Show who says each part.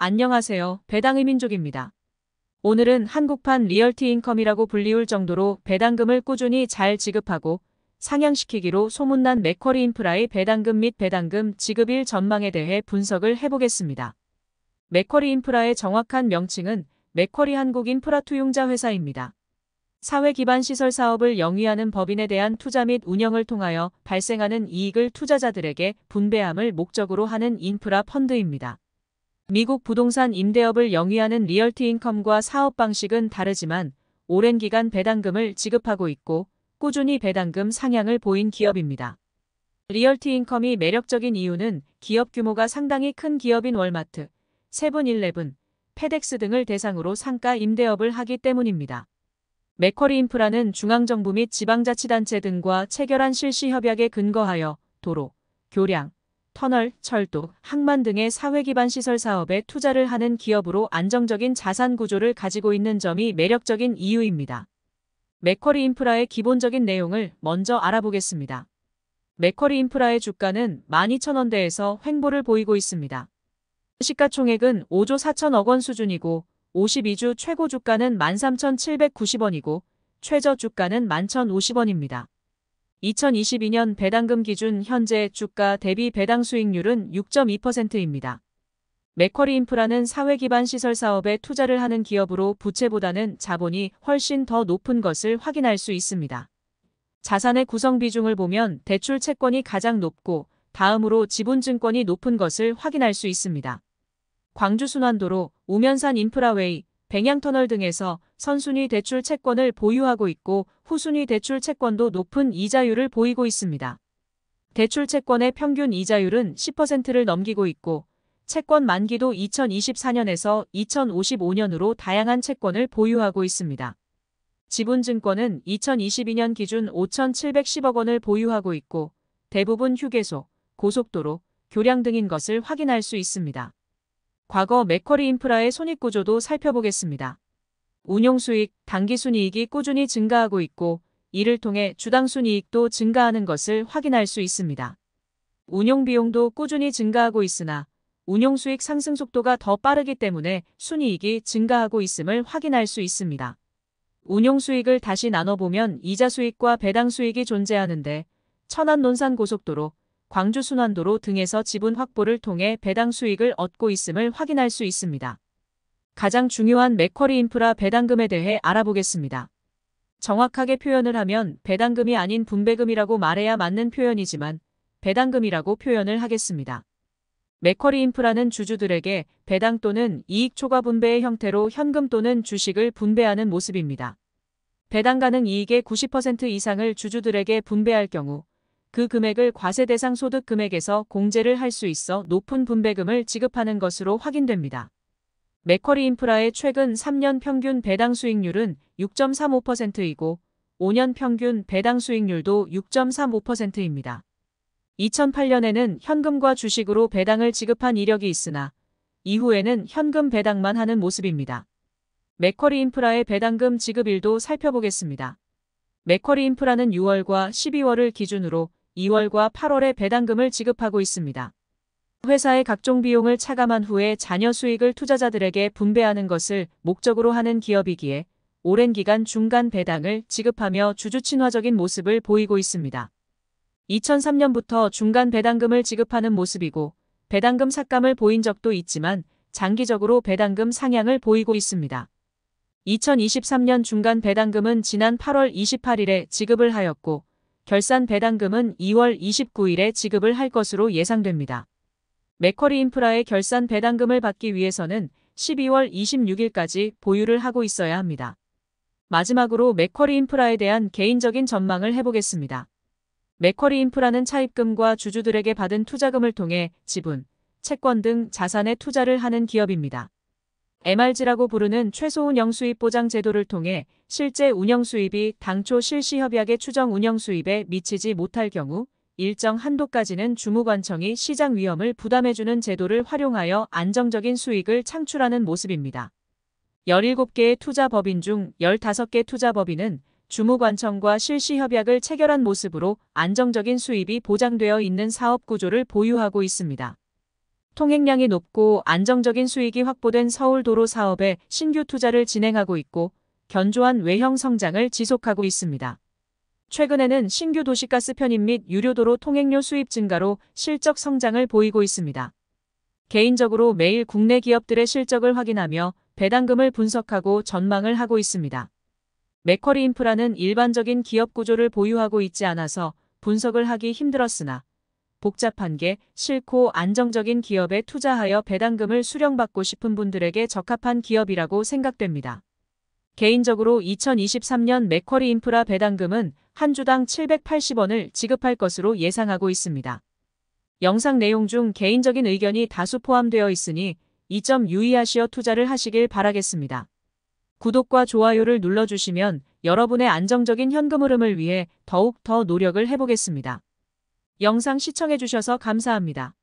Speaker 1: 안녕하세요. 배당의 민족입니다. 오늘은 한국판 리얼티 인컴이라고 불리울 정도로 배당금을 꾸준히 잘 지급하고 상향시키기로 소문난 맥쿼리 인프라의 배당금 및 배당금 지급일 전망에 대해 분석을 해보겠습니다. 맥쿼리 인프라의 정확한 명칭은 맥쿼리 한국 인프라 투융자 회사입니다. 사회 기반 시설 사업을 영위하는 법인에 대한 투자 및 운영을 통하여 발생하는 이익을 투자자들에게 분배함을 목적으로 하는 인프라 펀드입니다. 미국 부동산 임대업을 영위하는 리얼티 인컴과 사업 방식은 다르지만 오랜 기간 배당금을 지급하고 있고 꾸준히 배당금 상향을 보인 기업입니다. 리얼티 인컴이 매력적인 이유는 기업 규모가 상당히 큰 기업인 월마트, 세븐일레븐, 페덱스 등을 대상으로 상가 임대업을 하기 때문입니다. 맥커리 인프라는 중앙정부 및 지방자치단체 등과 체결한 실시협약에 근거하여 도로, 교량, 터널, 철도, 항만 등의 사회기반 시설 사업에 투자를 하는 기업으로 안정적인 자산 구조를 가지고 있는 점이 매력적인 이유입니다. 맥쿼리 인프라의 기본적인 내용을 먼저 알아보겠습니다. 맥쿼리 인프라의 주가는 12,000원대에서 횡보를 보이고 있습니다. 시가총액은 5조 4천억 원 수준이고 52주 최고 주가는 13,790원이고 최저 주가는 11,050원입니다. 2022년 배당금 기준 현재 주가 대비 배당 수익률은 6.2%입니다. 맥쿼리 인프라는 사회 기반 시설 사업에 투자를 하는 기업으로 부채보다는 자본이 훨씬 더 높은 것을 확인할 수 있습니다. 자산의 구성 비중을 보면 대출 채권이 가장 높고 다음으로 지분증권이 높은 것을 확인할 수 있습니다. 광주순환도로, 우면산 인프라웨이, 백양터널 등에서 선순위 대출 채권을 보유하고 있고 후순위 대출 채권도 높은 이자율을 보이고 있습니다. 대출 채권의 평균 이자율은 10%를 넘기고 있고 채권 만기도 2024년에서 2055년으로 다양한 채권을 보유하고 있습니다. 지분증권은 2022년 기준 5,710억 원을 보유하고 있고 대부분 휴게소, 고속도로, 교량 등인 것을 확인할 수 있습니다. 과거 맥커리 인프라의 손익구조도 살펴보겠습니다. 운용수익, 당기순이익이 꾸준히 증가하고 있고 이를 통해 주당순이익도 증가하는 것을 확인할 수 있습니다. 운용비용도 꾸준히 증가하고 있으나 운용수익 상승 속도가 더 빠르기 때문에 순이익이 증가하고 있음을 확인할 수 있습니다. 운용수익을 다시 나눠보면 이자수익과 배당수익이 존재하는데 천안 논산 고속도로, 광주 순환도로 등에서 지분 확보를 통해 배당 수익을 얻고 있음을 확인할 수 있습니다. 가장 중요한 맥쿼리 인프라 배당금에 대해 알아보겠습니다. 정확하게 표현을 하면 배당금이 아닌 분배금이라고 말해야 맞는 표현이지만 배당금이라고 표현을 하겠습니다. 맥쿼리 인프라는 주주들에게 배당 또는 이익 초과 분배의 형태로 현금 또는 주식을 분배하는 모습입니다. 배당 가능 이익의 90% 이상을 주주들에게 분배할 경우 그 금액을 과세 대상 소득 금액에서 공제를 할 수 있어 높은 분배금을 지급하는 것으로 확인됩니다. 맥커리 인프라의 최근 3년 평균 배당 수익률은 6.35%이고 5년 평균 배당 수익률도 6.35%입니다. 2008년에는 현금과 주식으로 배당을 지급한 이력이 있으나 이후에는 현금 배당만 하는 모습입니다. 맥커리 인프라의 배당금 지급일도 살펴보겠습니다. 맥커리 인프라는 6월과 12월을 기준으로 2월과 8월에 배당금을 지급하고 있습니다. 회사의 각종 비용을 차감한 후에 자녀 수익을 투자자들에게 분배하는 것을 목적으로 하는 기업이기에 오랜 기간 중간 배당을 지급하며 주주 친화적인 모습을 보이고 있습니다. 2003년부터 중간 배당금을 지급하는 모습이고 배당금 삭감을 보인 적도 있지만 장기적으로 배당금 상향을 보이고 있습니다. 2023년 중간 배당금은 지난 8월 28일에 지급을 하였고 결산 배당금은 2월 29일에 지급을 할 것으로 예상됩니다. 맥커리 인프라의 결산 배당금을 받기 위해서는 12월 26일까지 보유를 하고 있어야 합니다. 마지막으로 맥커리 인프라에 대한 개인적인 전망을 해보겠습니다. 맥커리 인프라는 차입금과 주주들에게 받은 투자금을 통해 지분, 채권 등 자산에 투자를 하는 기업입니다. MRG라고 부르는 최소 운영 수입 보장 제도를 통해 실제 운영 수입이 당초 실시 협약의 추정 운영 수입에 미치지 못할 경우 일정 한도까지는 주무관청이 시장 위험을 부담해주는 제도를 활용하여 안정적인 수익을 창출하는 모습입니다. 17개의 투자법인 중 15개 투자법인은 주무관청과 실시협약을 체결한 모습으로 안정적인 수입이 보장되어 있는 사업 구조를 보유하고 있습니다. 통행량이 높고 안정적인 수익이 확보된 서울도로 사업에 신규 투자를 진행하고 있고 견조한 외형 성장을 지속하고 있습니다. 최근에는 신규 도시가스 편입 및 유료도로 통행료 수입 증가로 실적 성장을 보이고 있습니다. 개인적으로 매일 국내 기업들의 실적을 확인하며 배당금을 분석하고 전망을 하고 있습니다. 맥커리 인프라는 일반적인 기업 구조를 보유하고 있지 않아서 분석을 하기 힘들었으나 복잡한 게 싫고 안정적인 기업에 투자하여 배당금을 수령받고 싶은 분들에게 적합한 기업이라고 생각됩니다. 개인적으로 2023년 맥커리 인프라 배당금은 한 주당 780원을 지급할 것으로 예상하고 있습니다. 영상 내용 중 개인적인 의견이 다수 포함되어 있으니 이 점 유의하시어 투자를 하시길 바라겠습니다. 구독과 좋아요를 눌러주시면 여러분의 안정적인 현금 흐름을 위해 더욱 더 노력을 해보겠습니다. 영상 시청해주셔서 감사합니다.